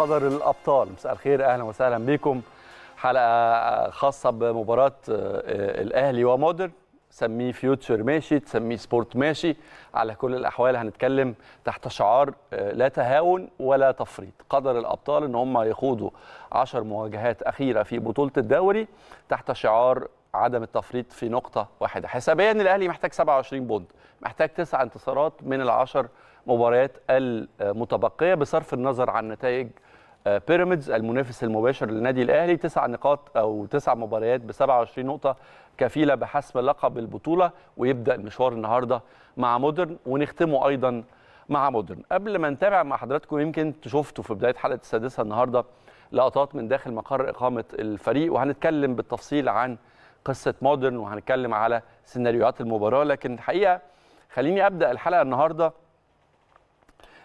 خضر الابطال مساء الخير اهلا وسهلا بكم حلقه خاصه بمباراه آه، الاهلي ومودرن سميه فيوتشر ماشي تسميه سبورت ماشي على كل الاحوال هنتكلم تحت شعار آه، لا تهاون ولا تفريط قدر الابطال ان هم يخوضوا 10 مواجهات اخيره في بطوله الدوري تحت شعار عدم التفريط في نقطه واحده حسابيا الاهلي محتاج 27 بوند محتاج 9 انتصارات من العشر مباريات المتبقيه بصرف النظر عن نتائج آه، بيراميدز المنافس المباشر للنادي الاهلي تسع نقاط او تسع مباريات ب 27 نقطه كفيله بحسم لقب البطوله ويبدا المشوار النهارده مع مودرن ونختمه ايضا مع مودرن قبل ما نتابع مع حضراتكم يمكن شفتوا في بدايه حلقه السادسه النهارده لقطات من داخل مقر اقامه الفريق وهنتكلم بالتفصيل عن قصه مودرن وهنتكلم على سيناريوهات المباراه لكن الحقيقه خليني ابدا الحلقه النهارده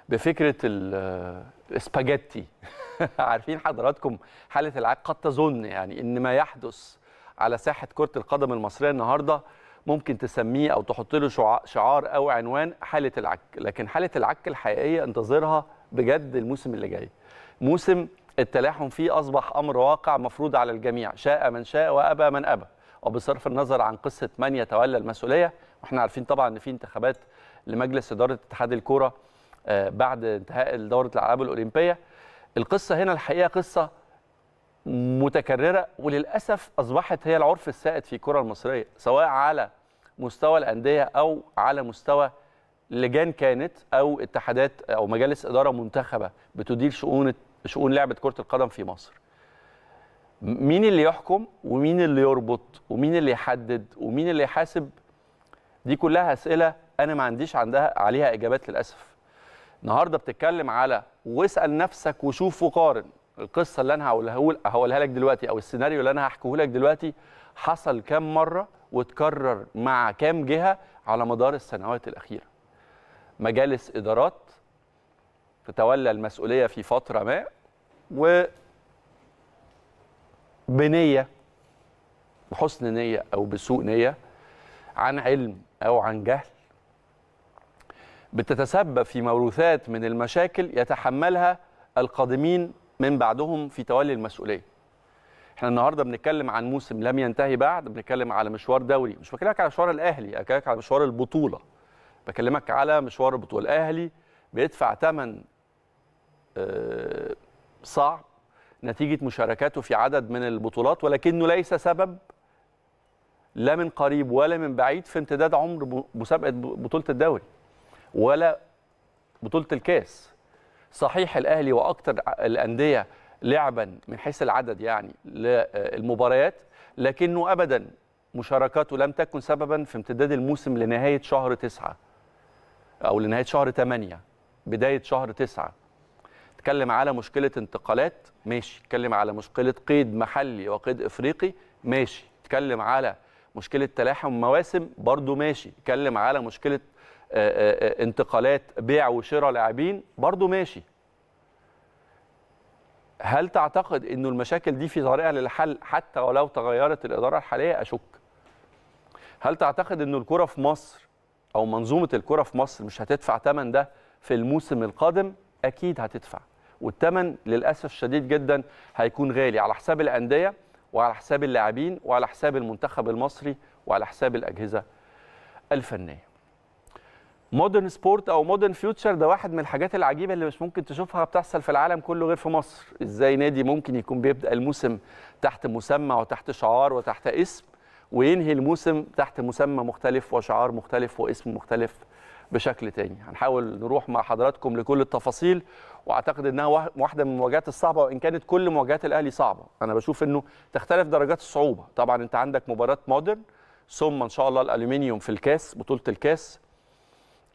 بفكره الاسباجيتي آه، عارفين حضراتكم حاله العاب قد تظن يعني ان ما يحدث على ساحه كره القدم المصريه النهارده ممكن تسميه او تحط له شعار او عنوان حاله العك لكن حاله العك الحقيقيه انتظرها بجد الموسم اللي جاي موسم التلاحم فيه اصبح امر واقع مفروض على الجميع شاء من شاء وابى من ابى وبصرف النظر عن قصه من يتولى المسؤوليه واحنا عارفين طبعا ان في انتخابات لمجلس اداره اتحاد الكوره آه، بعد انتهاء دوره الالعاب الاولمبيه القصه هنا الحقيقه قصه متكرره وللاسف اصبحت هي العرف السائد في الكره المصريه سواء على مستوى الانديه او على مستوى لجان كانت او اتحادات او مجالس اداره منتخبه بتدير شؤون شؤون لعبه كره القدم في مصر. مين اللي يحكم ومين اللي يربط ومين اللي يحدد ومين اللي يحاسب دي كلها اسئله انا ما عنديش عندها عليها اجابات للاسف. النهارده بتتكلم على واسال نفسك وشوف وقارن القصه اللي انا هقولها هقولها لك دلوقتي او السيناريو اللي انا هحكيه لك دلوقتي حصل كام مره وتكرر مع كام جهه على مدار السنوات الاخيره مجالس ادارات تتولى المسؤوليه في فتره ما و بنيه بحسن نيه او بسوء نيه عن علم او عن جهل بتتسبب في موروثات من المشاكل يتحملها القادمين من بعدهم في تولي المسؤوليه. احنا النهارده بنتكلم عن موسم لم ينتهي بعد، بنتكلم على مشوار دوري، مش بكلمك على مشوار الاهلي، بكلمك على مشوار البطوله. بكلمك على مشوار البطوله، الاهلي بيدفع ثمن آه، صعب نتيجه مشاركاته في عدد من البطولات ولكنه ليس سبب لا من قريب ولا من بعيد في امتداد عمر مسابقه بطوله الدوري. ولا بطوله الكاس صحيح الاهلي واكثر الانديه لعبا من حيث العدد يعني للمباريات لكنه ابدا مشاركاته لم تكن سببا في امتداد الموسم لنهايه شهر تسعة او لنهايه شهر 8 بدايه شهر تسعة اتكلم على مشكله انتقالات ماشي اتكلم على مشكله قيد محلي وقيد افريقي ماشي اتكلم على مشكله تلاحم مواسم برضو ماشي اتكلم على مشكله آه، آه، آه، انتقالات بيع وشراء لاعبين برضه ماشي هل تعتقد انه المشاكل دي في طريقها للحل حتى ولو تغيرت الاداره الحاليه اشك هل تعتقد انه الكره في مصر او منظومه الكره في مصر مش هتدفع ثمن ده في الموسم القادم اكيد هتدفع والثمن للاسف الشديد جدا هيكون غالي على حساب الانديه وعلى حساب اللاعبين وعلى حساب المنتخب المصري وعلى حساب الاجهزه الفنيه مودرن سبورت او مودرن فيوتشر ده واحد من الحاجات العجيبه اللي مش ممكن تشوفها بتحصل في العالم كله غير في مصر ازاي نادي ممكن يكون بيبدا الموسم تحت مسمى وتحت شعار وتحت اسم وينهي الموسم تحت مسمى مختلف وشعار مختلف واسم مختلف بشكل تاني هنحاول نروح مع حضراتكم لكل التفاصيل واعتقد انها واحده من المواجهات الصعبه وان كانت كل مواجهات الاهلي صعبه انا بشوف انه تختلف درجات الصعوبه طبعا انت عندك مباراه مودرن ثم ان شاء الله الالومنيوم في الكاس بطوله الكاس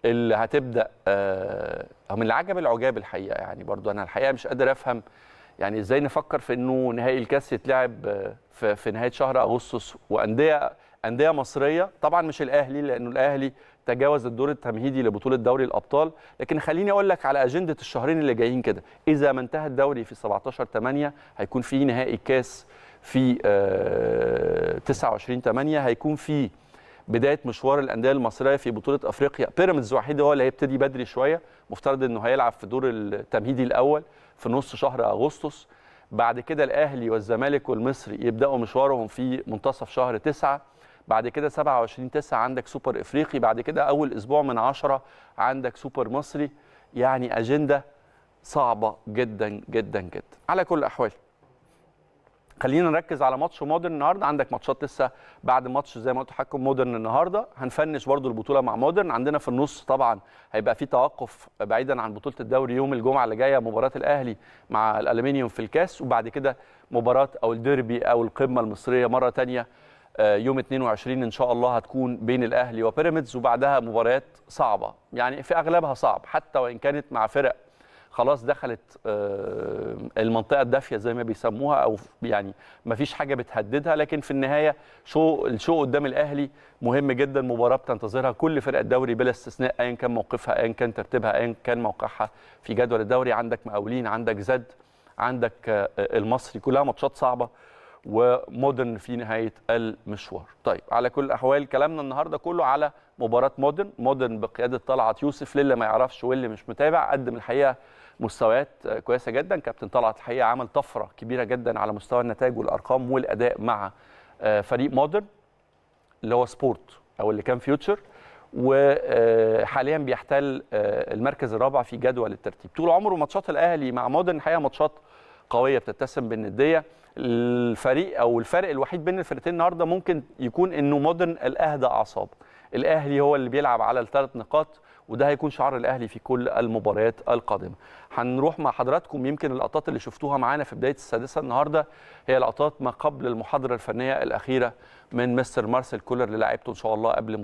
اللي هتبدا آه، من العجب العجاب الحقيقه يعني برضو انا الحقيقه مش قادر افهم يعني ازاي نفكر في انه نهائي الكاس يتلعب آه، في, في نهايه شهر اغسطس وانديه انديه مصريه طبعا مش الاهلي لانه الاهلي تجاوز الدور التمهيدي لبطوله دوري الابطال لكن خليني اقول لك على اجنده الشهرين اللي جايين كده اذا ما انتهى الدوري في 17 8 هيكون في نهائي كاس في 29 آه، 8 هيكون في بدايه مشوار الانديه المصريه في بطوله افريقيا بيراميدز وحيد هو اللي هيبتدي بدري شويه مفترض انه هيلعب في دور التمهيدي الاول في نص شهر اغسطس بعد كده الاهلي والزمالك والمصري يبداوا مشوارهم في منتصف شهر تسعة بعد كده 27 9 عندك سوبر افريقي بعد كده اول اسبوع من 10 عندك سوبر مصري يعني اجنده صعبه جدا جدا جدا على كل الاحوال خلينا نركز على ماتش مودرن النهارده عندك ماتشات لسه بعد ماتش زي ما قلت حكم مودرن النهارده هنفنش برده البطوله مع مودرن عندنا في النص طبعا هيبقى في توقف بعيدا عن بطوله الدوري يوم الجمعه اللي جايه مباراه الاهلي مع الالومنيوم في الكاس وبعد كده مباراه او الديربي او القمه المصريه مره ثانيه آه، يوم 22 ان شاء الله هتكون بين الاهلي وبيراميدز وبعدها مباريات صعبه يعني في اغلبها صعب حتى وان كانت مع فرق خلاص دخلت آه، المنطقه الدافيه زي ما بيسموها او يعني ما فيش حاجه بتهددها لكن في النهايه شو الشو قدام الاهلي مهم جدا مباراه بتنتظرها كل فرق الدوري بلا استثناء ايا كان موقفها ايا كان ترتيبها ايا كان موقعها في جدول الدوري عندك مقاولين عندك زد عندك آه، المصري كلها ماتشات صعبه ومودرن في نهايه المشوار. طيب على كل الاحوال كلامنا النهارده كله على مباراه مودرن، مودرن بقياده طلعت يوسف للي ما يعرفش واللي مش متابع قدم الحقيقه مستويات كويسه جدا، كابتن طلعت الحقيقه عمل طفره كبيره جدا على مستوى النتائج والارقام والاداء مع آه، فريق مودرن اللي هو سبورت او اللي كان فيوتشر وحاليا بيحتل آه، المركز الرابع في جدول الترتيب طول عمره ماتشات الاهلي مع مودرن الحقيقه ماتشات قويه بتتسم بالنديه الفريق او الفرق الوحيد بين الفرقتين النهارده ممكن يكون انه مودرن الاهدى اعصاب الاهلي هو اللي بيلعب على الثلاث نقاط وده هيكون شعار الاهلي في كل المباريات القادمه هنروح مع حضراتكم يمكن اللقطات اللي شفتوها معانا في بدايه السادسه النهارده هي لقطات ما قبل المحاضره الفنيه الاخيره من مستر مارسيل كولر للاعيبته ان شاء الله قبل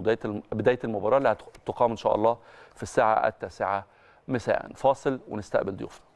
بدايه المباراه اللي هتقام ان شاء الله في الساعه التاسعه مساء فاصل ونستقبل ضيوفنا